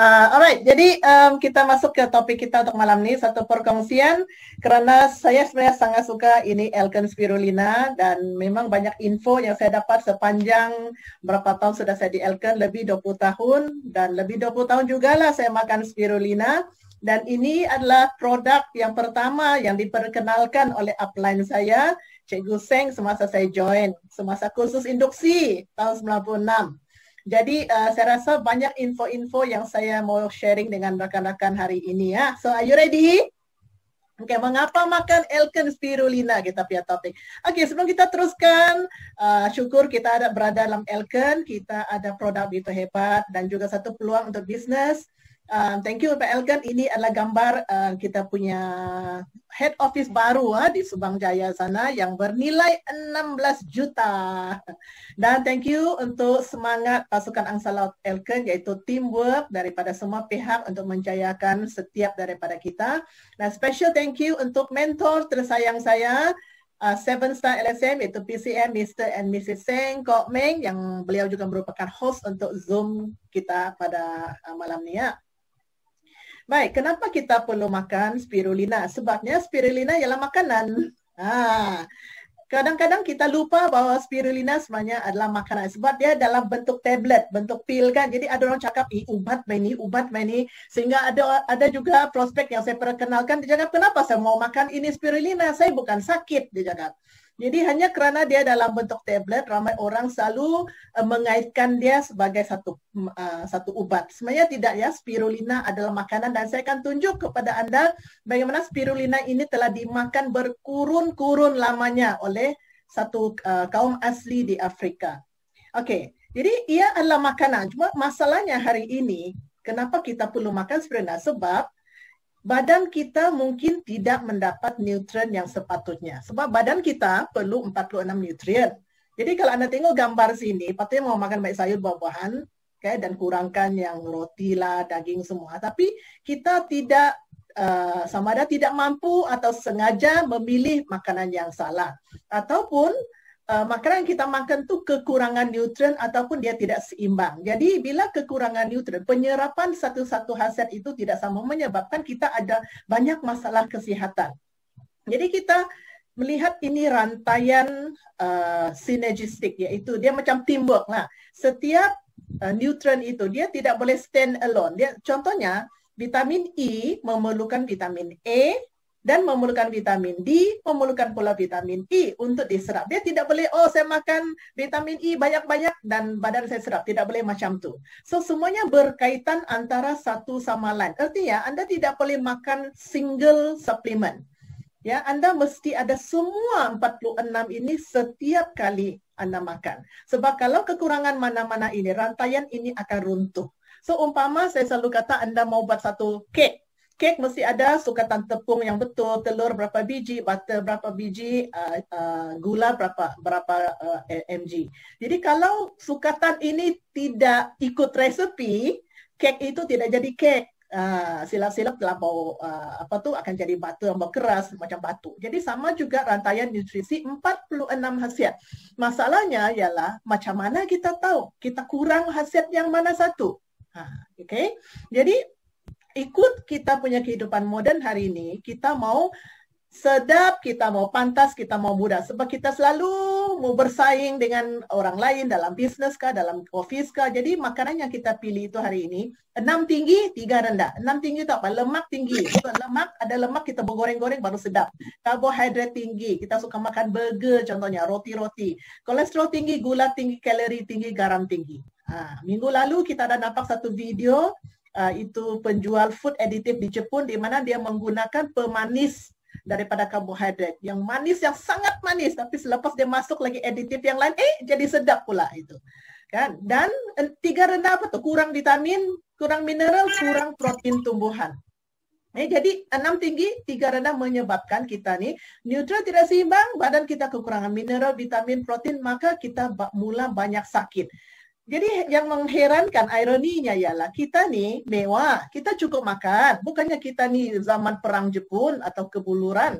Uh, alright, jadi um, kita masuk ke topik kita untuk malam ini satu perkongsian karena saya sebenarnya sangat suka ini Elkan Spirulina dan memang banyak info yang saya dapat sepanjang berapa tahun sudah saya di Elkan lebih 20 tahun dan lebih 20 tahun juga lah saya makan Spirulina dan ini adalah produk yang pertama yang diperkenalkan oleh upline saya Cikgu Seng semasa saya join semasa khusus induksi tahun 96. Jadi uh, saya rasa banyak info-info yang saya mau sharing dengan rakan-rakan hari ini ya. So are you ready? Okay, mengapa makan elkan spirulina kita punya topik. Okay, sebelum kita teruskan, uh, syukur kita ada berada dalam elkan, kita ada produk itu hebat dan juga satu peluang untuk bisnes. Uh, thank you, Pak Elgan. Ini adalah gambar uh, kita punya head office baru uh, di Subang Jaya sana yang bernilai 16 juta. Dan thank you untuk semangat pasukan Angsa Laut Elgan iaitu teamwork daripada semua pihak untuk menjayakan setiap daripada kita. Nah, special thank you untuk mentor tersayang saya. Uh, seven Star LSM iaitu PCM Mr. and Mrs. Seng Kok Meng yang beliau juga merupakan host untuk Zoom kita pada uh, malam ni ya. Baik, kenapa kita perlu makan spirulina? Sebabnya spirulina ialah makanan. Ah, kadang-kadang kita lupa bahwa spirulina sebenarnya adalah makanan sebab dia dalam bentuk tablet, bentuk pil kan. Jadi ada orang cakap ini ubat ini, ubat ini sehingga ada ada juga prospek yang saya perkenalkan dia cakap kenapa saya mau makan ini spirulina? Saya bukan sakit dia cakap. Jadi hanya kerana dia dalam bentuk tablet, ramai orang selalu uh, mengaitkan dia sebagai satu uh, satu ubat. Sebenarnya tidak ya, spirulina adalah makanan dan saya akan tunjuk kepada anda bagaimana spirulina ini telah dimakan berkurun-kurun lamanya oleh satu uh, kaum asli di Afrika. Okey, jadi ia adalah makanan. Cuma masalahnya hari ini, kenapa kita perlu makan spirulina? Sebab badan kita mungkin tidak mendapat nutrien yang sepatutnya. Sebab badan kita perlu 46 nutrien. Jadi kalau anda tengok gambar sini, patutnya mau makan baik sayur buah-buahan, okay, dan kurangkan yang roti lah, daging semua. Tapi kita tidak Uh, sama ada tidak mampu atau sengaja memilih makanan yang salah ataupun uh, makanan yang kita makan tu kekurangan nutrien ataupun dia tidak seimbang. Jadi bila kekurangan nutrien, penyerapan satu-satu hasil itu tidak sama menyebabkan kita ada banyak masalah kesihatan. Jadi kita melihat ini rantaian uh, sinergistik iaitu dia macam teamwork lah. Setiap uh, nutrien itu dia tidak boleh stand alone. Dia contohnya vitamin E memerlukan vitamin A, dan memerlukan vitamin D, memerlukan pula vitamin E untuk diserap. Dia tidak boleh, oh saya makan vitamin E banyak-banyak dan badan saya serap. Tidak boleh macam tu. So, semuanya berkaitan antara satu sama lain. Artinya, anda tidak boleh makan single supplement. Ya, anda mesti ada semua 46 ini setiap kali anda makan. Sebab kalau kekurangan mana-mana ini, rantaian ini akan runtuh. So, umpama saya selalu kata anda mau buat satu kek, kek mesti ada sukatan tepung yang betul, telur berapa biji, butter berapa biji, uh, uh, gula berapa berapa uh, eh, mg. Jadi kalau sukatan ini tidak ikut resepi, kek itu tidak jadi kek. Uh, silap-silap terlampau uh, apa tu akan jadi batu yang berkeras macam batu. Jadi sama juga rantaian nutrisi 46 hasiat. Masalahnya ialah macam mana kita tahu kita kurang hasiat yang mana satu. Ha, okay. Jadi ikut kita punya kehidupan modern hari ini, kita mau sedap, kita mau pantas, kita mau mudah. Sebab kita selalu mau bersaing dengan orang lain dalam bisnes kah, dalam office kah. Jadi makanan yang kita pilih itu hari ini, enam tinggi, tiga rendah. Enam tinggi itu apa? Lemak tinggi. Itu lemak, ada lemak kita goreng-goreng baru sedap. Karbohidrat tinggi, kita suka makan burger contohnya, roti-roti. Kolesterol tinggi, gula tinggi, kalori tinggi, garam tinggi. Ha, minggu lalu kita ada nampak satu video Ah, itu penjual food additive di Jepun di mana dia menggunakan pemanis daripada karbohidrat yang manis yang sangat manis tapi selepas dia masuk lagi additive yang lain eh jadi sedap pula itu kan dan eh, tiga rendah apa tuh kurang vitamin kurang mineral kurang protein tumbuhan eh jadi enam tinggi tiga rendah menyebabkan kita nih neutral tidak seimbang badan kita kekurangan mineral vitamin protein maka kita mula banyak sakit jadi yang mengherankan ironinya ialah kita ni mewah, kita cukup makan. Bukannya kita ni zaman perang Jepun atau kebuluran.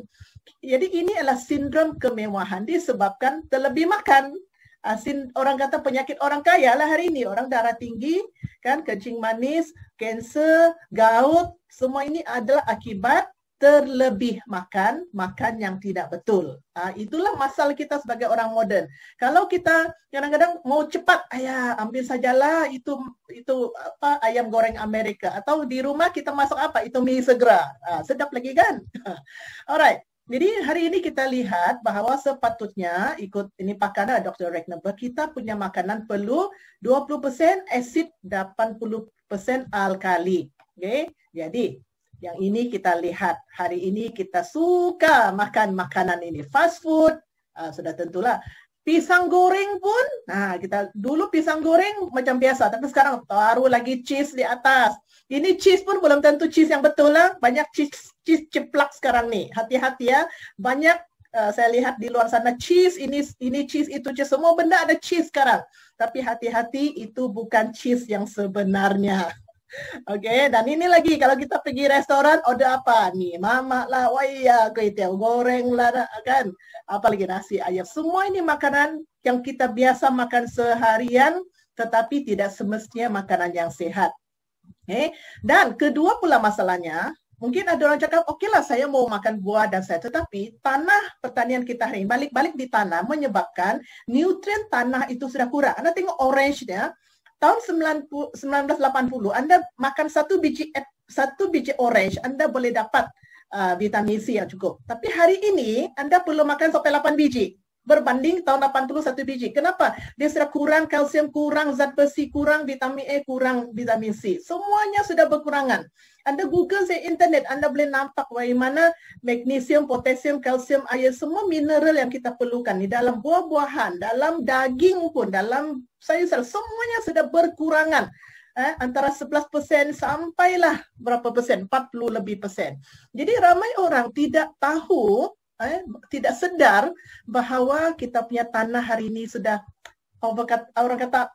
Jadi ini adalah sindrom kemewahan disebabkan terlebih makan. Asin ah, orang kata penyakit orang kaya lah hari ini orang darah tinggi kan kencing manis kanser gout semua ini adalah akibat terlebih makan makan yang tidak betul. Uh, itulah masalah kita sebagai orang moden. Kalau kita kadang-kadang mau cepat, ayah ambil sajalah itu itu apa ayam goreng Amerika atau di rumah kita masak apa itu mie segera uh, sedap lagi kan? Alright. Jadi hari ini kita lihat bahawa sepatutnya ikut ini pakarlah Dr. Regner kita punya makanan perlu 20% asid 80% alkali. Okay? Jadi yang ini kita lihat hari ini kita suka makan makanan ini fast food uh, sudah tentulah pisang goreng pun nah kita dulu pisang goreng macam biasa tapi sekarang taruh lagi cheese di atas ini cheese pun belum tentu cheese yang betul lah banyak cheese cheese ceplok sekarang ni hati-hati ya banyak Uh, saya lihat di luar sana cheese ini ini cheese itu cheese semua benda ada cheese sekarang tapi hati-hati itu bukan cheese yang sebenarnya Oke, okay, dan ini lagi kalau kita pergi restoran, order apa? Nih, mama lah, wah iya, kuitiau goreng lah, kan? Apalagi nasi ayam. Semua ini makanan yang kita biasa makan seharian, tetapi tidak semestinya makanan yang sehat. Oke, eh, okay? dan kedua pula masalahnya, mungkin ada orang cakap, oke lah saya mau makan buah dan saya, tetapi tanah pertanian kita hari ini, balik-balik di tanah menyebabkan nutrien tanah itu sudah kurang. Anda tengok orange dia tahun 1980 anda makan satu biji satu biji orange anda boleh dapat uh, vitamin C yang cukup. Tapi hari ini anda perlu makan sampai 8 biji berbanding tahun 81 biji. Kenapa? Dia sudah kurang kalsium, kurang zat besi, kurang vitamin E kurang vitamin C. Semuanya sudah berkurangan. Anda google di internet, anda boleh nampak bagaimana magnesium, potasium, kalsium, air, semua mineral yang kita perlukan di dalam buah-buahan, dalam daging pun, dalam sayur-sayur, semuanya sudah berkurangan. Eh, antara 11% sampailah berapa persen, 40 lebih persen. Jadi ramai orang tidak tahu eh, tidak sedar bahawa kita punya tanah hari ini sudah over kata, orang kata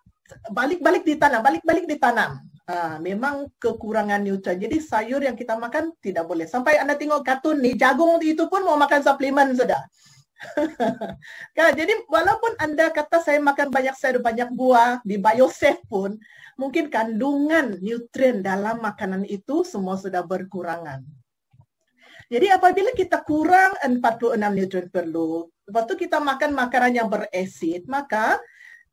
balik-balik ditanam, balik-balik ditanam. Ha, memang kekurangan nutrien. Jadi sayur yang kita makan tidak boleh. Sampai anda tengok katun ni, jagung itu pun mau makan suplemen sudah. kan? Jadi walaupun anda kata saya makan banyak sayur, banyak buah, di biosafe pun, mungkin kandungan nutrien dalam makanan itu semua sudah berkurangan. Jadi apabila kita kurang 46 nutrien perlu, waktu kita makan makanan yang berasid, maka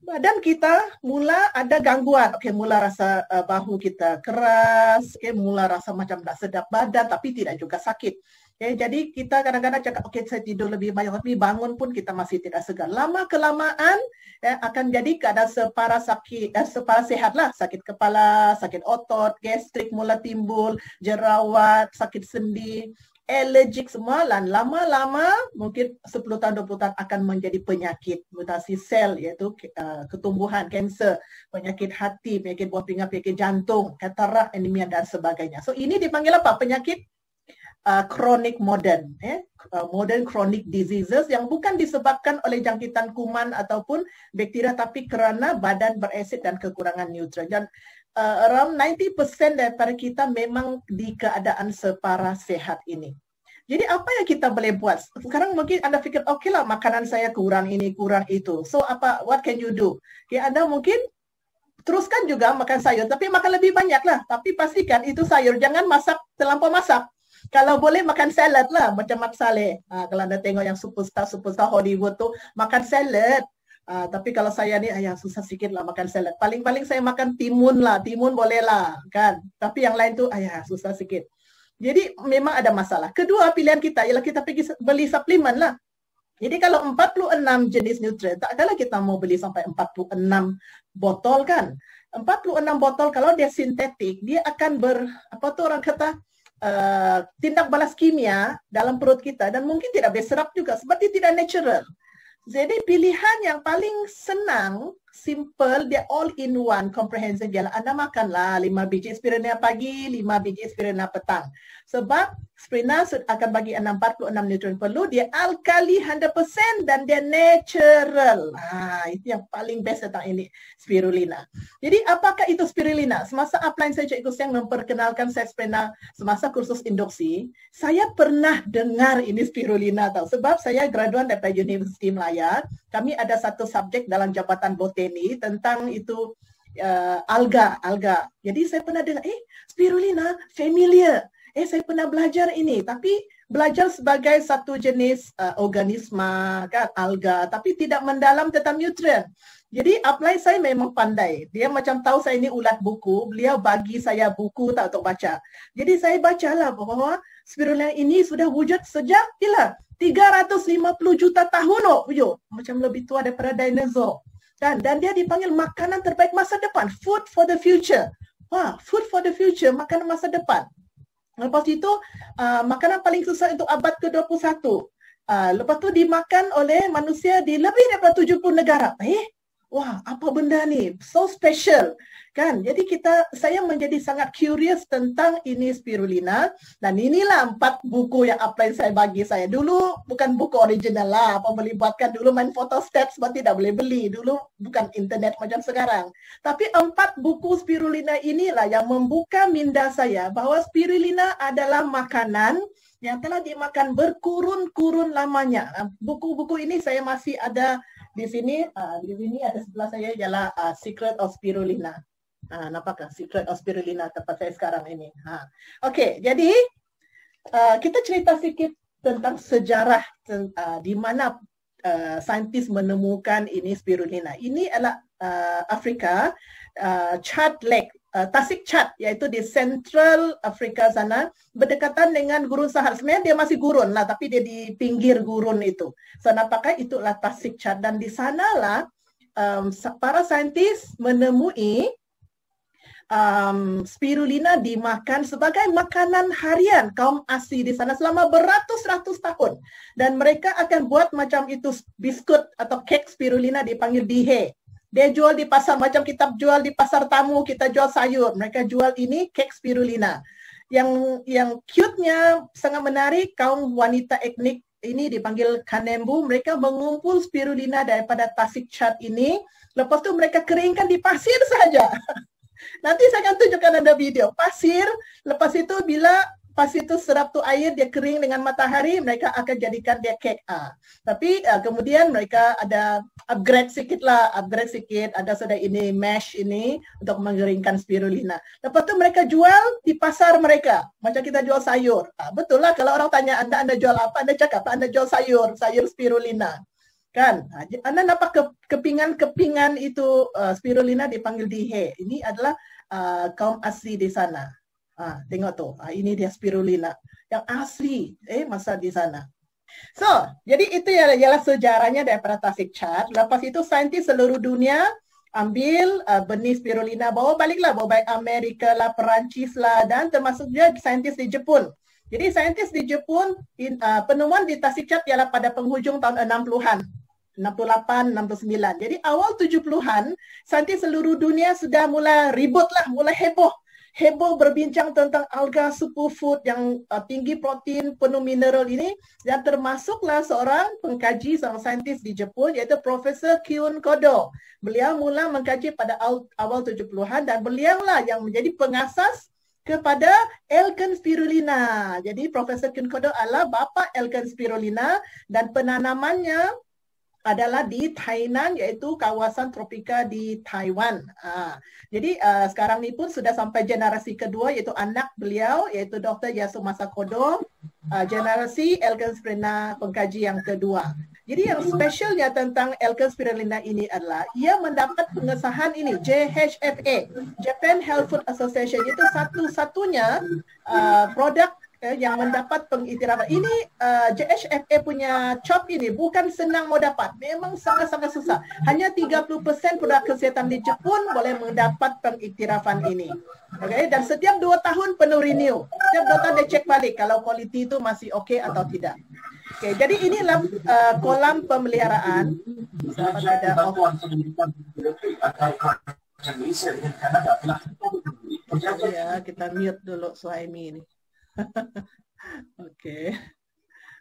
badan kita mula ada gangguan. Okey, mula rasa uh, bahu kita keras, okey, mula rasa macam tak sedap badan tapi tidak juga sakit. Okay, jadi kita kadang-kadang cakap, okey saya tidur lebih banyak, tapi bangun pun kita masih tidak segar. Lama kelamaan eh, akan jadi keadaan separa sakit, eh, separa sehat Sakit kepala, sakit otot, gastrik mula timbul, jerawat, sakit sendi allergic semua dan lama-lama mungkin 10 tahun 20 tahun akan menjadi penyakit mutasi sel iaitu uh, ketumbuhan kanser penyakit hati penyakit buah pinggang penyakit jantung katarak anemia dan sebagainya so ini dipanggil apa penyakit uh, chronic modern eh? Uh, modern chronic diseases yang bukan disebabkan oleh jangkitan kuman ataupun bakteria tapi kerana badan berasid dan kekurangan nutrien dan uh, around 90% daripada kita memang di keadaan separa sehat ini. Jadi apa yang kita boleh buat? Sekarang mungkin anda fikir, okey lah makanan saya kurang ini, kurang itu. So apa, what can you do? Okay, ya, anda mungkin teruskan juga makan sayur, tapi makan lebih banyak lah. Tapi pastikan itu sayur, jangan masak terlampau masak. Kalau boleh makan salad lah, macam Mak Saleh. Ah, ha, kalau anda tengok yang superstar-superstar Hollywood tu, makan salad. Uh, tapi kalau saya ni ayah susah sikit lah makan salad. Paling-paling saya makan timun lah, timun boleh lah kan. Tapi yang lain tu ayah susah sikit. Jadi memang ada masalah. Kedua pilihan kita ialah kita pergi beli suplemen lah. Jadi kalau 46 jenis nutrien, tak kala kita mau beli sampai 46 botol kan. 46 botol kalau dia sintetik, dia akan ber, apa tu orang kata, uh, tindak balas kimia dalam perut kita dan mungkin tidak berserap juga sebab dia tidak natural. Jadi pilihan yang paling senang simple, dia all in one, comprehension. jalan. Anda makanlah lima biji spirulina pagi, lima biji spirulina petang. Sebab spirulina sudah akan bagi anda 46 nutrient perlu, dia alkali 100% dan dia natural. Ha, itu yang paling best tentang ini, spirulina. Jadi apakah itu spirulina? Semasa upline saya Cikgu Siang memperkenalkan saya spirulina semasa kursus induksi, saya pernah dengar ini spirulina tau. Sebab saya graduan dari Universiti Melayu, kami ada satu subjek dalam jabatan botik Denny tentang itu uh, alga alga. Jadi saya pernah dengar eh spirulina familiar. Eh saya pernah belajar ini tapi belajar sebagai satu jenis uh, organisma kan alga tapi tidak mendalam tentang nutrien. Jadi apply saya memang pandai. Dia macam tahu saya ini ulat buku, beliau bagi saya buku tak untuk baca. Jadi saya bacalah bahawa spirulina ini sudah wujud sejak bila? 350 juta tahun oh, yo. Macam lebih tua daripada dinosaur. Dan dan dia dipanggil makanan terbaik masa depan. Food for the future. Wah, ha, food for the future, makanan masa depan. Lepas itu, uh, makanan paling susah untuk abad ke-21. Uh, lepas tu dimakan oleh manusia di lebih daripada 70 negara. Eh, wah apa benda ni so special kan jadi kita saya menjadi sangat curious tentang ini spirulina dan inilah empat buku yang apply saya bagi saya dulu bukan buku original lah apa melibatkan dulu main photo steps berarti tidak boleh beli dulu bukan internet macam sekarang tapi empat buku spirulina inilah yang membuka minda saya bahawa spirulina adalah makanan yang telah dimakan berkurun-kurun lamanya. Buku-buku ini saya masih ada di sini uh, di sini ada sebelah saya ialah uh, Secret of Spirulina. Ah uh, nampakkah Secret of Spirulina tempat saya sekarang ini. Ha. Uh. Okey, jadi uh, kita cerita sikit tentang sejarah uh, di mana uh, saintis menemukan ini spirulina. Ini adalah uh, Afrika, uh, Chad Lake uh, Tasik Chad iaitu di Central Africa sana berdekatan dengan gurun Sahara. Sebenarnya dia masih gurun lah tapi dia di pinggir gurun itu. So, apakah itulah Tasik Chad dan di sanalah um, para saintis menemui um, spirulina dimakan sebagai makanan harian kaum asli di sana selama beratus-ratus tahun. Dan mereka akan buat macam itu biskut atau kek spirulina dipanggil dihe dia jual di pasar macam kita jual di pasar tamu kita jual sayur mereka jual ini kek spirulina yang yang cute-nya sangat menarik kaum wanita etnik ini dipanggil kanembu mereka mengumpul spirulina daripada tasik cat ini lepas tu mereka keringkan di pasir saja Nanti saya akan tunjukkan ada video. Pasir, lepas itu bila pasir tu serap tu air dia kering dengan matahari mereka akan jadikan dia kek A. Ah. Tapi uh, kemudian mereka ada upgrade sikit lah, upgrade sikit ada sudah ini mesh ini untuk mengeringkan spirulina. Lepas tu mereka jual di pasar mereka macam kita jual sayur. Uh, betul lah kalau orang tanya anda anda jual apa anda cakap anda jual sayur sayur spirulina kan anda nampak kepingan kepingan itu uh, spirulina dipanggil dihe ini adalah uh, kaum asli di sana Ha, tengok tu. Ha, ini dia spirulina yang asli eh masa di sana. So, jadi itu ialah, ialah sejarahnya daripada Tasik Chat. Lepas itu saintis seluruh dunia ambil uh, benih spirulina bawa baliklah bawa balik Amerika lah, Perancis lah dan termasuk juga saintis di Jepun. Jadi saintis di Jepun in, uh, penemuan di Tasik Chat ialah pada penghujung tahun 60-an. 68, 69. Jadi awal 70-an, saintis seluruh dunia sudah mula ribut lah, mula heboh heboh berbincang tentang alga superfood yang uh, tinggi protein penuh mineral ini dan termasuklah seorang pengkaji seorang saintis di Jepun iaitu Profesor Kyun Kodo. Beliau mula mengkaji pada awal 70-an dan beliau lah yang menjadi pengasas kepada Elkan Spirulina. Jadi Profesor Kyun Kodo adalah bapa Elkan Spirulina dan penanamannya adalah di Tainan iaitu kawasan tropika di Taiwan. Ha. Jadi uh, sekarang ni pun sudah sampai generasi kedua iaitu anak beliau iaitu Dr. Yasu Masakodo, uh, generasi Elkan Spirulina pengkaji yang kedua. Jadi yang specialnya tentang Elkan Spirulina ini adalah ia mendapat pengesahan ini JHFA, Japan Health Food Association itu satu-satunya uh, produk eh, yang mendapat pengiktirafan. Ini uh, eh, JHFA punya CHOP ini bukan senang mau dapat. Memang sangat-sangat susah. Hanya 30% produk kesihatan di Jepun boleh mendapat pengiktirafan ini. Okay? Dan setiap 2 tahun penuh renew. Setiap 2 tahun dia cek balik kalau quality itu masih okey atau tidak. Okay, jadi inilah uh, kolam pemeliharaan. Ya, kita mute dulu suami ini. okay.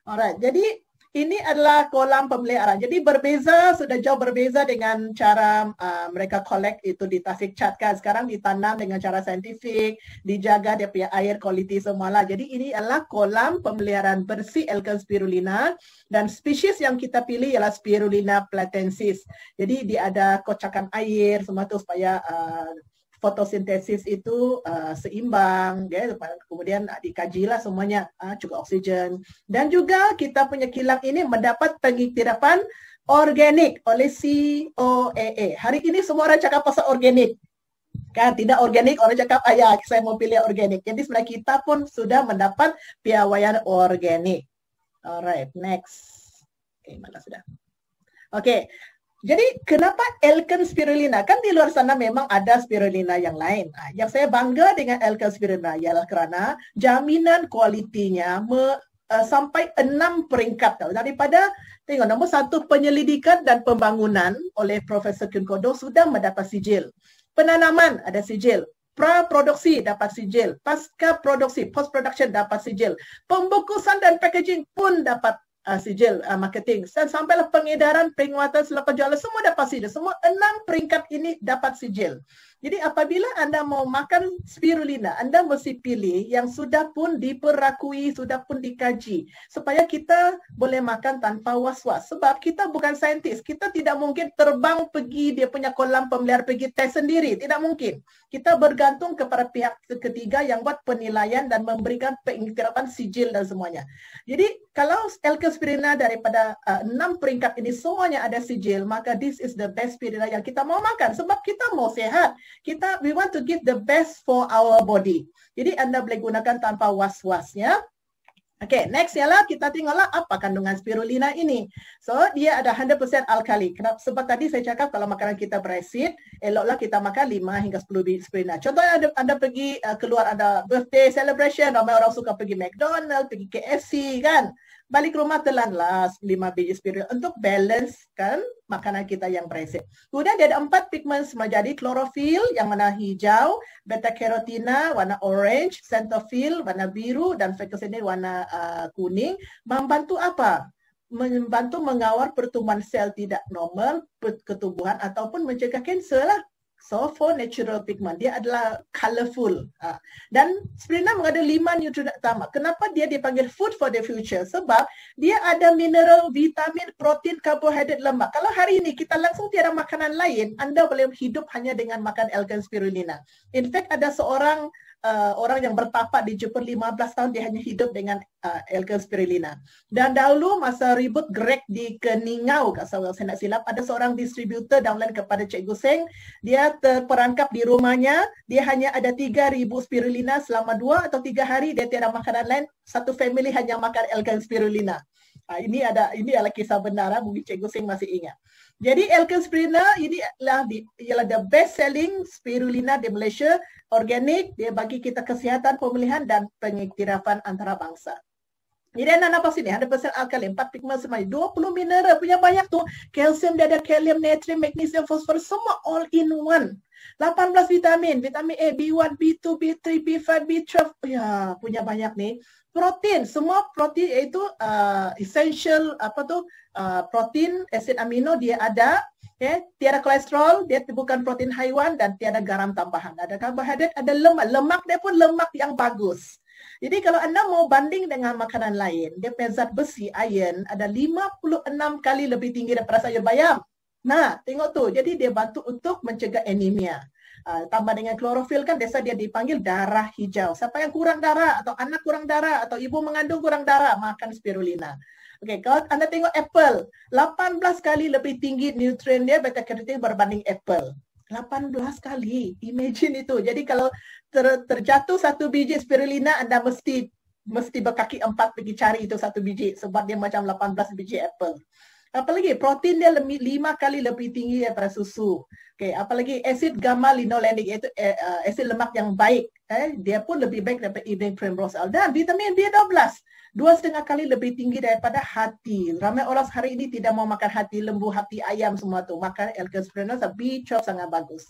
Alright, jadi ini adalah kolam pemeliharaan. Jadi berbeza, sudah jauh berbeza dengan cara uh, mereka collect itu di Tafik Chatka. Sekarang ditanam dengan cara saintifik, dijaga dia punya air quality semualah. Jadi ini adalah kolam pemeliharaan bersih Elgon spirulina. Dan spesies yang kita pilih ialah spirulina platensis. Jadi dia ada kocakan air semua tu supaya uh, fotosintesis itu uh, seimbang, ya. kemudian ah, dikajilah semuanya uh, cukup oksigen. Dan juga kita punya kilang ini mendapat pengiktirafan organik oleh COEE. E. Hari ini semua orang cakap pasal organik kan tidak organik orang cakap ah, ya saya mau pilih organik jadi sebenarnya kita pun sudah mendapat piawaian organik alright next oke okay, mana sudah oke okay. Jadi kenapa Elkan Spirulina? Kan di luar sana memang ada spirulina yang lain. Ah, yang saya bangga dengan Elkan Spirulina ialah kerana jaminan kualitinya me, uh, sampai enam peringkat. Tau. Daripada tengok nombor satu penyelidikan dan pembangunan oleh Profesor Kun Kodo sudah mendapat sijil. Penanaman ada sijil. Pra-produksi dapat sijil. Pasca-produksi, post-production dapat sijil. Pembungkusan dan packaging pun dapat uh, ah, sijil uh, ah, marketing. Dan sampailah pengedaran, penguatan selepas jualan, semua dapat sijil. Semua enam peringkat ini dapat sijil. Jadi apabila anda mau makan spirulina, anda mesti pilih yang sudah pun diperakui, sudah pun dikaji supaya kita boleh makan tanpa was-was. Sebab kita bukan saintis, kita tidak mungkin terbang pergi dia punya kolam pemeliharaan pergi tes sendiri, tidak mungkin. Kita bergantung kepada pihak ketiga yang buat penilaian dan memberikan pengiktirapan sijil dan semuanya. Jadi kalau Elke Spirulina daripada uh, enam peringkat ini semuanya ada sijil, maka this is the best spirulina yang kita mau makan sebab kita mau sehat kita we want to give the best for our body. Jadi anda boleh gunakan tanpa was wasnya Okay, next ialah kita tengoklah apa kandungan spirulina ini. So, dia ada 100% alkali. Kenapa? Sebab tadi saya cakap kalau makanan kita berasid, eloklah kita makan 5 hingga 10 biji spirulina. Contohnya anda, anda pergi uh, keluar ada birthday celebration, ramai orang suka pergi McDonald's, pergi KFC kan balik rumah telanlah 5 biji spirulina untuk balance kan makanan kita yang berisi. Kemudian dia ada empat pigmen menjadi klorofil yang warna hijau, beta karotina warna orange, centrophil warna biru dan fagocitin warna uh, kuning membantu apa? Membantu mengawal pertumbuhan sel tidak normal, ketubuhan ataupun mencegah kanser lah. So for natural pigment dia adalah colourful ha. dan sebenarnya mengada lima nutrien utama. Kenapa dia dipanggil food for the future? Sebab dia ada mineral, vitamin, protein, karbohidrat, lemak. Kalau hari ini kita langsung tiada makanan lain, anda boleh hidup hanya dengan makan algal spirulina. In fact ada seorang uh, orang yang bertapa di Jepun 15 tahun dia hanya hidup dengan uh, Elgin Spirulina. Dan dahulu masa ribut Greg di Keningau, kalau saya tidak silap, ada seorang distributor downline kepada Cikgu Seng. Dia terperangkap di rumahnya, dia hanya ada 3,000 spirulina selama 2 atau 3 hari, dia tiada makanan lain, satu family hanya makan Elgin Spirulina. Ah, ini ada ini adalah kisah benar, ah, mungkin Cikgu Seng masih ingat. Jadi Elkin Spirulina ini adalah ialah the best selling spirulina di Malaysia, organik, dia bagi kita kesihatan pemulihan dan pengiktirafan antarabangsa. Jadi anak nampak sini, ada pasal alkali, 4 pigmen semai, 20 mineral, punya banyak tu, kalsium, dia ada kalium, natrium, magnesium, fosfor, semua all in one. 18 vitamin, vitamin A, B1, B2, B3, B5, B12, ya punya banyak ni protein semua protein iaitu uh, essential apa tu uh, protein asid amino dia ada okay? tiada kolesterol dia bukan protein haiwan dan tiada garam tambahan ada karbohidrat ada lemak lemak dia pun lemak yang bagus jadi kalau anda mau banding dengan makanan lain dia pezat besi iron ada 56 kali lebih tinggi daripada sayur bayam nah tengok tu jadi dia bantu untuk mencegah anemia Ah, tambah dengan klorofil kan biasa dia dipanggil darah hijau. Siapa yang kurang darah atau anak kurang darah atau ibu mengandung kurang darah makan spirulina. Okey, kalau anda tengok apple, 18 kali lebih tinggi nutrien dia beta karotin berbanding apple. 18 kali. Imagine itu. Jadi kalau ter, terjatuh satu biji spirulina, anda mesti mesti berkaki empat pergi cari itu satu biji sebab dia macam 18 biji apple apalagi protein dia lebih, lima kali lebih tinggi daripada susu. Okay, apalagi asid gamma linolenic iaitu uh, eh, eh, asid lemak yang baik. Eh, dia pun lebih baik daripada evening primrose oil Dan vitamin B12, dua setengah kali lebih tinggi daripada hati. Ramai orang hari ini tidak mau makan hati lembu, hati ayam semua tu. Makan Elkins Primrose, B12 sangat bagus.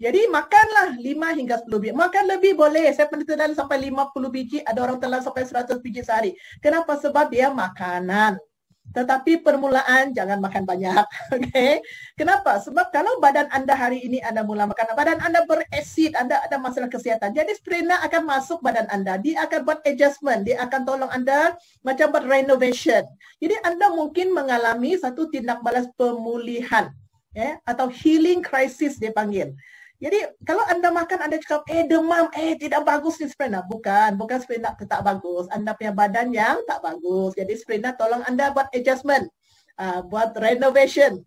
Jadi makanlah 5 hingga 10 biji. Makan lebih boleh. Saya pernah telan sampai 50 biji. Ada orang telan sampai 100 biji sehari. Kenapa? Sebab dia makanan. Tetapi permulaan jangan makan banyak. Okay? Kenapa? Sebab kalau badan anda hari ini anda mula makan, badan anda beresid, anda ada masalah kesihatan. Jadi sprena akan masuk badan anda. Dia akan buat adjustment. Dia akan tolong anda macam buat renovation. Jadi anda mungkin mengalami satu tindak balas pemulihan. Yeah? Atau healing crisis dia panggil. Jadi kalau anda makan anda cakap eh demam eh tidak bagus ni sprena bukan bukan sprena tak bagus anda punya badan yang tak bagus jadi sprena tolong anda buat adjustment uh, buat renovation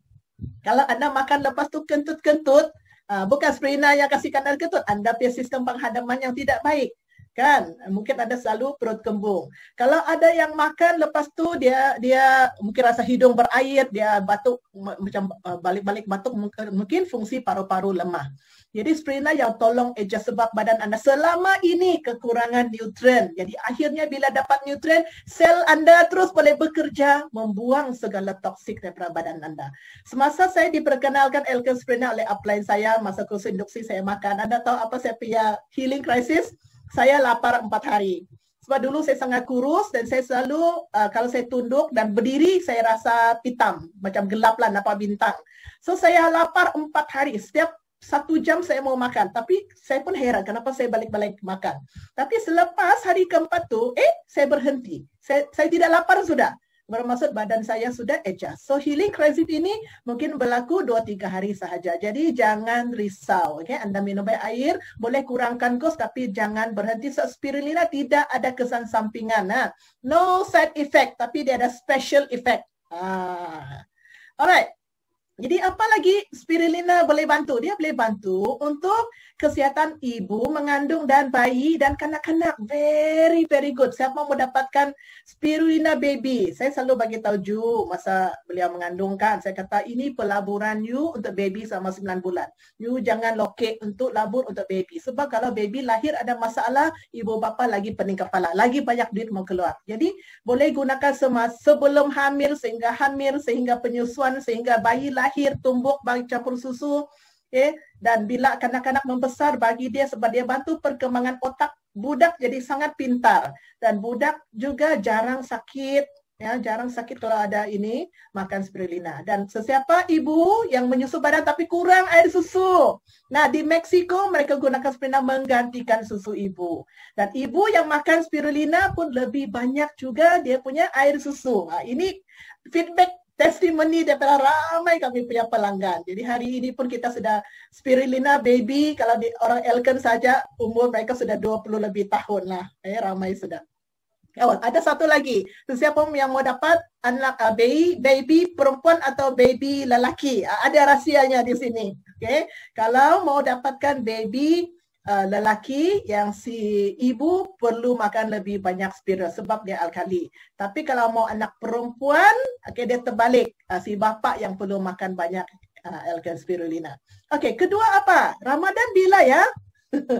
kalau anda makan lepas tu kentut kentut uh, ah, bukan sprena yang kasih anda kentut anda punya sistem penghadaman yang tidak baik kan mungkin anda selalu perut kembung kalau ada yang makan lepas tu dia dia mungkin rasa hidung berair dia batuk macam ah, balik-balik batuk mungkin fungsi paru-paru lemah jadi sprina yang tolong ejas eh, sebab badan anda selama ini kekurangan nutrien. Jadi akhirnya bila dapat nutrien, sel anda terus boleh bekerja membuang segala toksik daripada badan anda. Semasa saya diperkenalkan Elkin Sprina oleh upline saya, masa kursus induksi saya makan. Anda tahu apa saya punya healing crisis? Saya lapar 4 hari. Sebab dulu saya sangat kurus dan saya selalu uh, kalau saya tunduk dan berdiri saya rasa hitam, Macam gelaplah lah nampak bintang. So saya lapar 4 hari. Setiap satu jam saya mau makan. Tapi saya pun heran kenapa saya balik-balik makan. Tapi selepas hari keempat tu, eh, saya berhenti. Saya, saya tidak lapar sudah. Bermaksud badan saya sudah adjust. So healing crisis ini mungkin berlaku 2-3 hari sahaja. Jadi jangan risau. Okay? Anda minum banyak air, boleh kurangkan kos tapi jangan berhenti. So spirulina tidak ada kesan sampingan. Ha? No side effect tapi dia ada special effect. Ah. Alright. Jadi apa lagi spirulina boleh bantu? Dia boleh bantu untuk kesihatan ibu, mengandung dan bayi dan kanak-kanak. Very very good. Siapa mau dapatkan spirulina baby? Saya selalu bagi tahu Ju masa beliau mengandungkan. Saya kata ini pelaburan you untuk baby selama 9 bulan. You jangan loket untuk labur untuk baby. Sebab kalau baby lahir ada masalah, ibu bapa lagi pening kepala, lagi banyak duit mau keluar. Jadi boleh gunakan semasa sebelum hamil sehingga hamil sehingga penyusuan sehingga bayi lahir lahir, tumbuk bagi campur susu, eh, dan bila kanak-kanak membesar bagi dia sebab dia bantu perkembangan otak budak jadi sangat pintar dan budak juga jarang sakit ya jarang sakit kalau ada ini makan spirulina dan sesiapa ibu yang menyusu badan tapi kurang air susu nah di Meksiko mereka gunakan spirulina menggantikan susu ibu dan ibu yang makan spirulina pun lebih banyak juga dia punya air susu nah, ini feedback testimoni daripada ramai kami punya pelanggan. Jadi hari ini pun kita sudah spirulina baby kalau di orang Elkan saja umur mereka sudah 20 lebih tahun lah. Eh, ramai sudah. Oh, ada satu lagi. Sesiapa yang mau dapat anak uh, ah, bayi, baby perempuan atau baby lelaki. Uh, ada rahsianya di sini. Okay. Kalau mau dapatkan baby Eh, lelaki yang si ibu perlu makan lebih banyak spiral sebab dia alkali. Tapi kalau mau anak perempuan, okay, dia terbalik. Uh, si bapa yang perlu makan banyak uh, eh, alkan spirulina. Okey, kedua apa? Ramadan bila ya?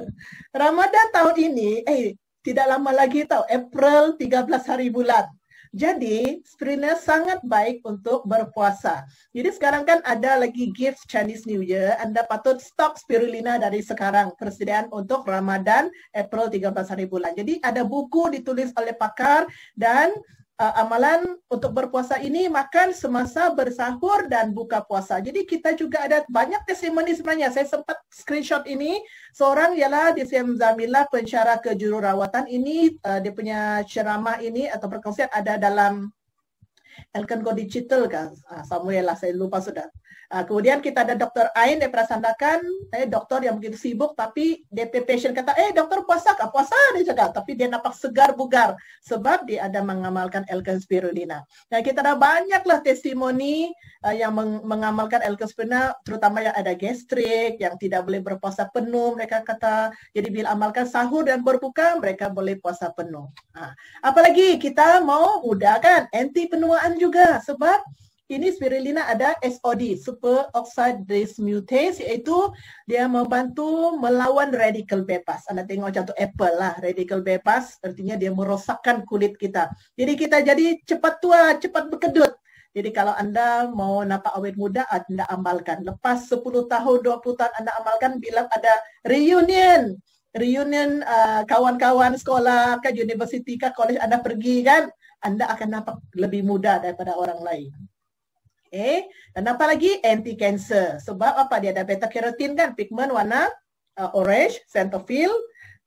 Ramadan tahun ini, eh tidak lama lagi tau, April 13 hari bulan. Jadi, sebenarnya sangat baik untuk berpuasa. Jadi sekarang kan ada lagi gift Chinese New Year. Anda patut stok spirulina dari sekarang. Persediaan untuk Ramadan, April 13 hari bulan. Jadi ada buku ditulis oleh pakar dan uh, amalan untuk berpuasa ini makan semasa bersahur dan buka puasa. Jadi kita juga ada banyak testimoni sebenarnya. Saya sempat screenshot ini. Seorang ialah DCM Zamilah pencara kejururawatan ini uh, dia punya ceramah ini atau perkongsian ada dalam Elkan Go Digital kan? Ah, Samuel lah saya lupa sudah. Uh, kemudian kita ada Dr. Ain yang Prasandakan, eh, dokter yang begitu sibuk, tapi DP patient kata, eh dokter puasa kah? Puasa dia cakap, tapi dia nampak segar bugar, sebab dia ada mengamalkan Elkan spirulina. Nah, kita ada banyaklah testimoni uh, yang meng mengamalkan Elkan spirulina, terutama yang ada gastrik, yang tidak boleh berpuasa penuh, mereka kata, jadi bila amalkan sahur dan berbuka, mereka boleh puasa penuh. Nah, apalagi kita mau udah kan, anti penuaan juga, sebab ini spirulina ada SOD, super oxide dismutase iaitu dia membantu melawan radikal bebas. Anda tengok contoh apple lah, radikal bebas artinya dia merosakkan kulit kita. Jadi kita jadi cepat tua, cepat berkedut. Jadi kalau anda mau nampak awet muda, anda amalkan. Lepas 10 tahun, 20 tahun anda amalkan bila ada reunion. Reunion uh, kawan-kawan sekolah ke universiti ke college anda pergi kan. Anda akan nampak lebih muda daripada orang lain. Eh, dan apa lagi? Anti cancer. Sebab apa dia ada beta carotene kan? Pigment warna uh, orange, centrophil,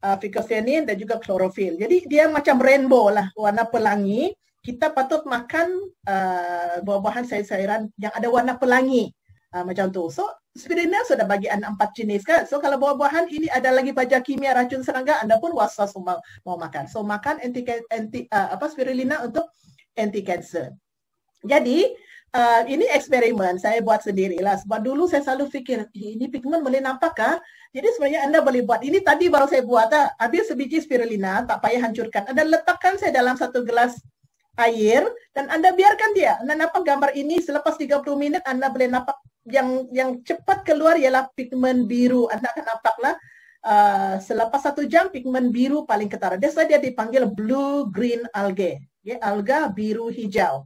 uh, ficosanin dan juga chlorophyll. Jadi dia macam rainbow lah warna pelangi. Kita patut makan uh, buah-buahan sayur-sayuran yang ada warna pelangi. Uh, macam tu. So, spirulina sudah bagi anda empat jenis kan. So, kalau buah-buahan ini ada lagi baja kimia racun serangga, anda pun was-was mau, mau makan. So, makan anti, anti uh, apa spirulina untuk anti cancer. Jadi, uh, ini eksperimen saya buat sendiri lah. Sebab dulu saya selalu fikir ini pigmen boleh nampak kah? Jadi sebenarnya anda boleh buat ini tadi baru saya buat. Ah. Abis Ambil sebiji spirulina, tak payah hancurkan. Anda letakkan saya dalam satu gelas air dan anda biarkan dia. Anda nampak gambar ini selepas 30 menit anda boleh nampak yang yang cepat keluar ialah pigmen biru. Anda akan nampaklah Uh, selepas satu jam pigmen biru paling ketara. Dia dia dipanggil blue green algae, ya, alga biru hijau.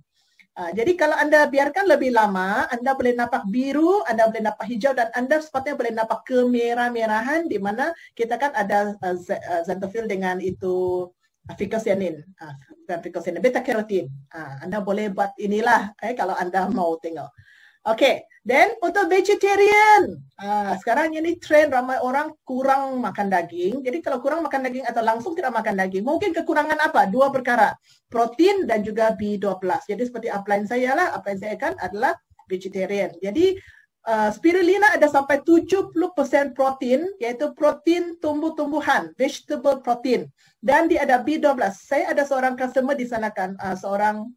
Uh, jadi kalau anda biarkan lebih lama, anda boleh nampak biru, anda boleh nampak hijau dan anda sepatutnya boleh nampak kemerah-merahan di mana kita kan ada uh, ah, ah, xanthophyll dengan itu ficosianin. Uh, ficosianin, beta-carotene. Uh, anda boleh buat inilah eh, kalau anda mau tengok. Okey. Then untuk vegetarian, uh, sekarang ini trend ramai orang kurang makan daging. Jadi kalau kurang makan daging atau langsung tidak makan daging, mungkin kekurangan apa? Dua perkara, protein dan juga B12. Jadi seperti upline saya lah, apa yang saya kan adalah vegetarian. Jadi uh, spirulina ada sampai 70% protein, yaitu protein tumbuh-tumbuhan, vegetable protein. Dan dia ada B12. Saya ada seorang customer di sana kan, uh, seorang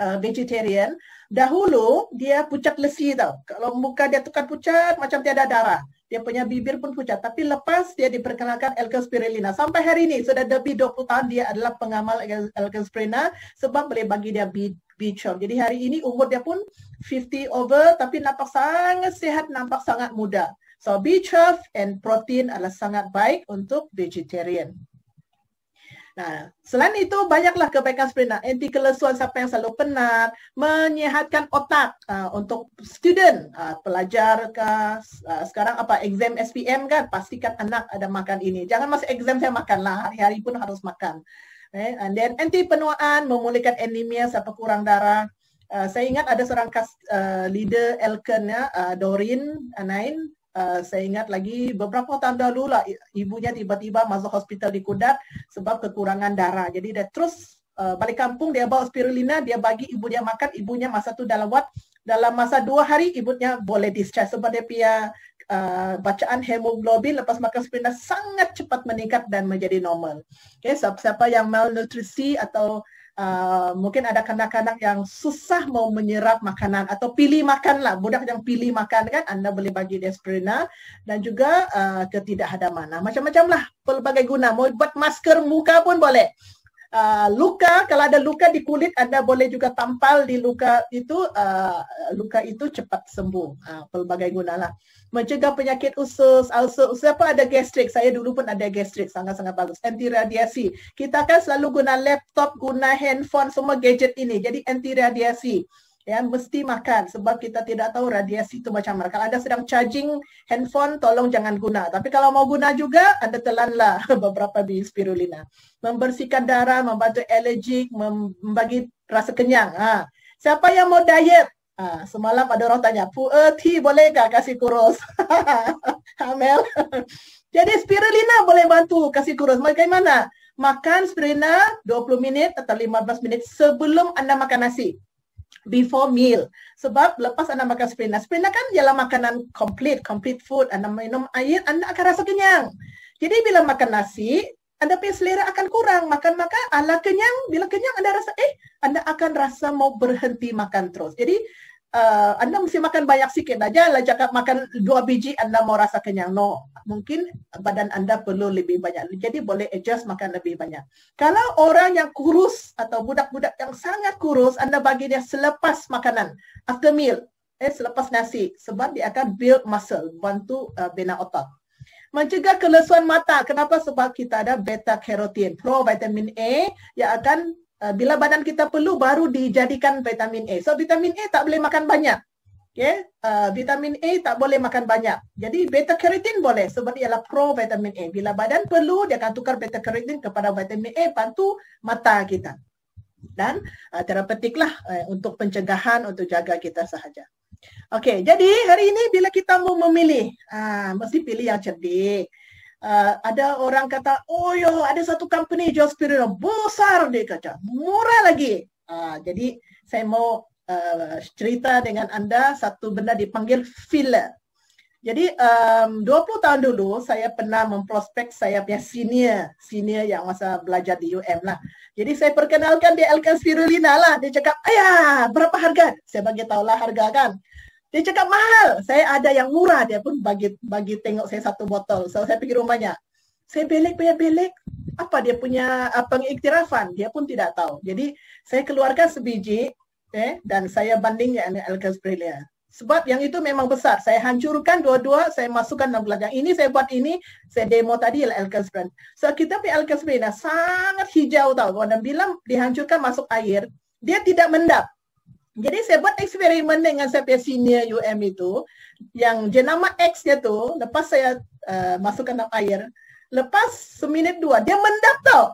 Uh, vegetarian dahulu dia pucat lesi tau kalau muka dia tukar pucat macam tiada darah dia punya bibir pun pucat tapi lepas dia diperkenalkan Elke Spirulina sampai hari ini sudah lebih 20 tahun dia adalah pengamal Elke Spirulina sebab boleh bagi dia B, B jadi hari ini umur dia pun 50 over tapi nampak sangat sehat nampak sangat muda So B12 and protein adalah sangat baik untuk vegetarian. Nah, selain itu banyaklah kebaikan sebenarnya. Anti kelesuan siapa yang selalu penat, menyehatkan otak uh, untuk student, uh, pelajar ke uh, sekarang apa exam SPM kan pastikan anak ada makan ini. Jangan masih exam saya makan lah hari-hari pun harus makan. Right? Eh, and then anti penuaan memulihkan anemia siapa kurang darah. Uh, saya ingat ada seorang kas, uh, leader Elkenya uh, Dorin Anain, Uh, saya ingat lagi beberapa tahun dahulu lah ibunya tiba-tiba masuk hospital di Kudat sebab kekurangan darah. Jadi dia terus uh, balik kampung dia bawa spirulina dia bagi ibunya makan ibunya masa tu dalam wad dalam masa dua hari ibunya boleh discharge sebab dia punya uh, bacaan hemoglobin lepas makan spirulina sangat cepat meningkat dan menjadi normal. Okay, siapa, siapa yang malnutrisi atau Uh, mungkin ada kanak-kanak yang susah mau menyerap makanan atau pilih makan lah. Budak yang pilih makan kan, anda boleh bagi desperina dan juga uh, ketidakhadaman. macam-macam lah pelbagai guna. Mau buat masker muka pun boleh uh, luka kalau ada luka di kulit anda boleh juga tampal di luka itu uh, luka itu cepat sembuh uh, pelbagai lah. mencegah penyakit usus ulcer siapa ada gastrik saya dulu pun ada gastrik sangat-sangat bagus anti radiasi kita kan selalu guna laptop guna handphone semua gadget ini jadi anti radiasi ya mesti makan sebab kita tidak tahu radiasi itu macam mana. Kalau Anda sedang charging handphone tolong jangan guna. Tapi kalau mau guna juga Anda telanlah beberapa biji spirulina. Membersihkan darah, membantu allergic, membagi rasa kenyang. Ha. Siapa yang mau diet? Ha. semalam ada orang tanya, "Pu Erti bolehkah kasih kurus?" Hamel. Jadi spirulina boleh bantu kasih kurus. Bagaimana? Makan spirulina 20 minit atau 15 minit sebelum anda makan nasi before meal. Sebab lepas anda makan sprina, sprina kan ialah makanan complete, complete food. Anda minum air, anda akan rasa kenyang. Jadi bila makan nasi, anda punya selera akan kurang. Makan maka ala kenyang, bila kenyang anda rasa eh, anda akan rasa mau berhenti makan terus. Jadi uh, anda mesti makan banyak sikit saja. lah cakap makan dua biji anda mau rasa kenyang no mungkin badan anda perlu lebih banyak jadi boleh adjust makan lebih banyak kalau orang yang kurus atau budak-budak yang sangat kurus anda bagi dia selepas makanan after meal eh selepas nasi sebab dia akan build muscle bantu uh, bina otot mencegah kelesuan mata kenapa sebab kita ada beta carotene pro vitamin A yang akan Ah, bila badan kita perlu baru dijadikan vitamin A. So vitamin A tak boleh makan banyak. Okay, uh, vitamin A tak boleh makan banyak. Jadi beta keratin boleh sebab dia adalah pro vitamin A. Bila badan perlu dia akan tukar beta keratin kepada vitamin A bantu mata kita. Dan uh, ah, terapeutik uh, lah, eh, untuk pencegahan untuk jaga kita sahaja. Okay, jadi hari ini bila kita mau memilih, uh, mesti pilih yang cerdik uh, ada orang kata, oh yo, ya, ada satu company jual spirulina besar dia kata, murah lagi. Uh, jadi saya mau uh, cerita dengan anda satu benda dipanggil filler. Jadi um, 20 tahun dulu saya pernah memprospek saya punya senior, senior yang masa belajar di UM lah. Jadi saya perkenalkan dia Elkan Spirulina lah. Dia cakap, ayah berapa harga? Saya bagi tahulah harga kan. Dia cakap mahal. Saya ada yang murah. Dia pun bagi bagi tengok saya satu botol. So saya pergi rumahnya. Saya belik-belik. Apa dia punya ah, pengiktirafan? Dia pun tidak tahu. Jadi saya keluarkan sebiji eh, dan saya bandingnya dengan Alkes Australia. Sebab yang itu memang besar. Saya hancurkan dua-dua, saya masukkan 16 yang ini, saya buat ini, saya demo tadi Alkes Brand. So kita di Alkes Brand sangat hijau tahu. Dan bilang dihancurkan masuk air, dia tidak mendap. Jadi saya buat eksperimen dengan saya punya senior UM itu yang jenama X dia tu lepas saya uh, masukkan dalam air lepas seminit dua dia mendap tau.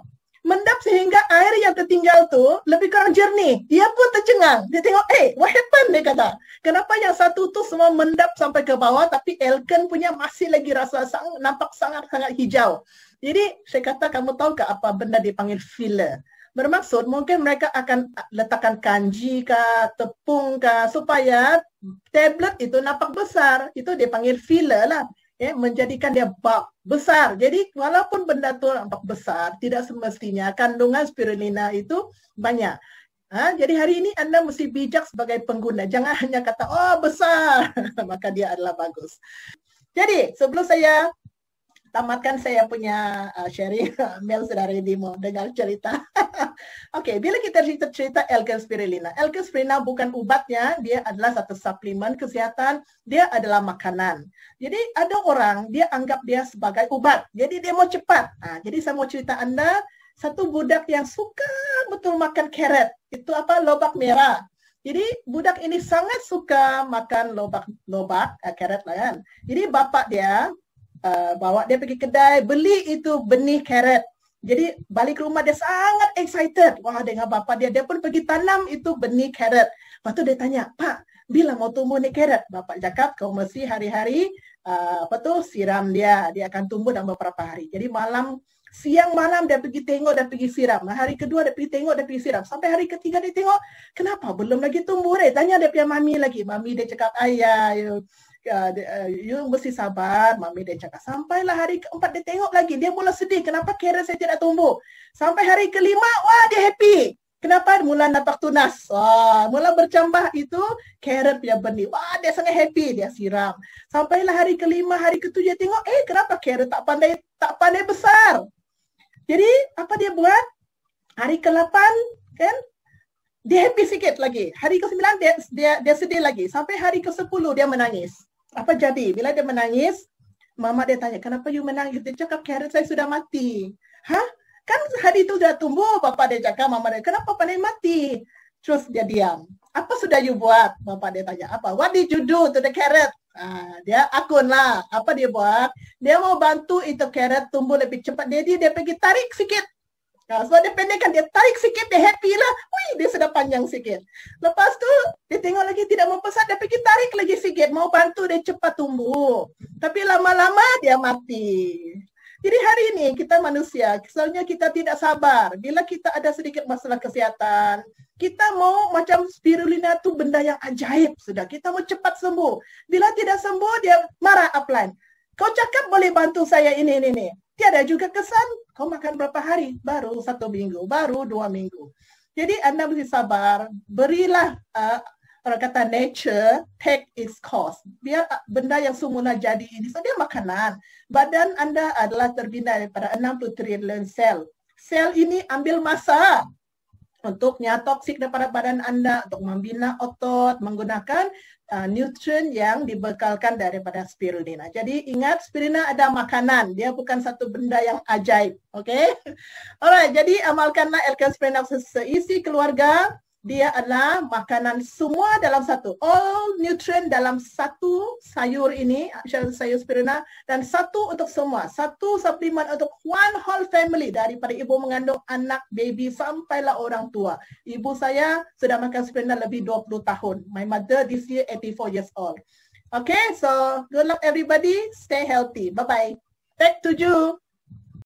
Mendap sehingga air yang tertinggal tu lebih kurang jernih. Dia pun tercengang. Dia tengok, eh, hey, what happened? Dia kata. Kenapa yang satu tu semua mendap sampai ke bawah tapi Elken punya masih lagi rasa sang, nampak sangat-sangat hijau. Jadi saya kata, kamu tahu ke apa benda dipanggil filler? bermaksud mungkin mereka akan letakkan kanji ke tepung ke supaya tablet itu nampak besar itu dia panggil filler lah ya menjadikan dia bulk besar jadi walaupun benda tu nampak besar tidak semestinya kandungan spirulina itu banyak ha? jadi hari ini anda mesti bijak sebagai pengguna jangan hanya kata oh besar maka dia adalah bagus jadi sebelum saya tamatkan saya punya uh, sharing Mel sudah ready mau dengar cerita. Oke, okay, bila kita cerita cerita l Spirulina. l Spirulina bukan ubatnya, dia adalah satu suplemen kesehatan, dia adalah makanan. Jadi ada orang dia anggap dia sebagai ubat. Jadi dia mau cepat. Nah, jadi saya mau cerita Anda satu budak yang suka betul makan keret. Itu apa? Lobak merah. Jadi budak ini sangat suka makan lobak lobak eh, keret lah kan. Jadi bapak dia Eh, bawa dia pergi kedai beli itu benih karet jadi balik ke rumah dia sangat excited wah dengan bapa dia dia pun pergi tanam itu benih karet Patut dia tanya pak bila mau tumbuh ni karet bapa cakap kau mesti hari-hari uh, apa tu siram dia dia akan tumbuh dalam beberapa hari jadi malam Siang malam dia pergi tengok dan pergi siram. Nah, hari kedua dia pergi tengok dan pergi siram. Sampai hari ketiga dia tengok, kenapa belum lagi tumbuh? Dia tanya dia punya mami lagi. Mami dia cakap, ayah. Uh, uh, you mesti sabar. Mami dan cakap, sampailah hari keempat dia tengok lagi. Dia mula sedih. Kenapa Karen saya tidak tumbuh? Sampai hari kelima, wah dia happy. Kenapa? Mula nampak tunas. Wah, mula bercambah itu, Karen punya benih. Wah, dia sangat happy. Dia siram. Sampailah hari kelima, hari ketujuh, dia tengok, eh, kenapa Karen tak pandai tak pandai besar? Jadi, apa dia buat? Hari ke-8, kan? Dia happy sikit lagi. Hari ke-9, dia, dia, dia sedih lagi. Sampai hari ke-10, dia menangis apa jadi? Bila dia menangis, mama dia tanya, kenapa you menangis? Dia cakap, Karen, saya sudah mati. Hah? Kan hari itu sudah tumbuh, bapa dia cakap, mama dia, kenapa papa dia mati? Terus dia diam. Apa sudah you buat? bapa dia tanya, apa? What did you do to the carrot? Ah, dia akun lah. Apa dia buat? Dia mau bantu itu carrot tumbuh lebih cepat. Jadi dia pergi tarik sikit. Ha, sebab dia pendekkan, dia tarik sikit, dia happy lah. Wih, dia sudah panjang sikit. Lepas tu, dia tengok lagi tidak mempesat, dia pergi tarik lagi sikit. Mau bantu dia cepat tumbuh. Tapi lama-lama dia mati. Jadi hari ini kita manusia, selalunya kita tidak sabar. Bila kita ada sedikit masalah kesehatan, kita mau macam spirulina tu benda yang ajaib sudah. Kita mau cepat sembuh. Bila tidak sembuh, dia marah upline. Kau cakap boleh bantu saya ini, ini, ini. Tiada juga kesan. Kau makan berapa hari? Baru satu minggu. Baru dua minggu. Jadi anda mesti sabar. Berilah uh, orang kata nature take its course. Biar uh, benda yang semula jadi ini. So dia makanan. Badan anda adalah terbina daripada 60 trillion sel. Sel ini ambil masa untuknya toksik daripada badan anda. Untuk membina otot. Menggunakan uh, nutrien yang dibekalkan daripada spirulina. Ah, jadi ingat spirulina ada makanan, dia bukan satu benda yang ajaib, okey? Alright, jadi amalkanlah L-carnitine seisi keluarga dia adalah makanan semua dalam satu. All nutrient dalam satu sayur ini, sayur spirulina dan satu untuk semua. Satu suplemen untuk one whole family daripada ibu mengandung anak, baby sampailah orang tua. Ibu saya sudah makan spirulina lebih 20 tahun. My mother this year 84 years old. Okay, so good luck everybody. Stay healthy. Bye-bye. Take you.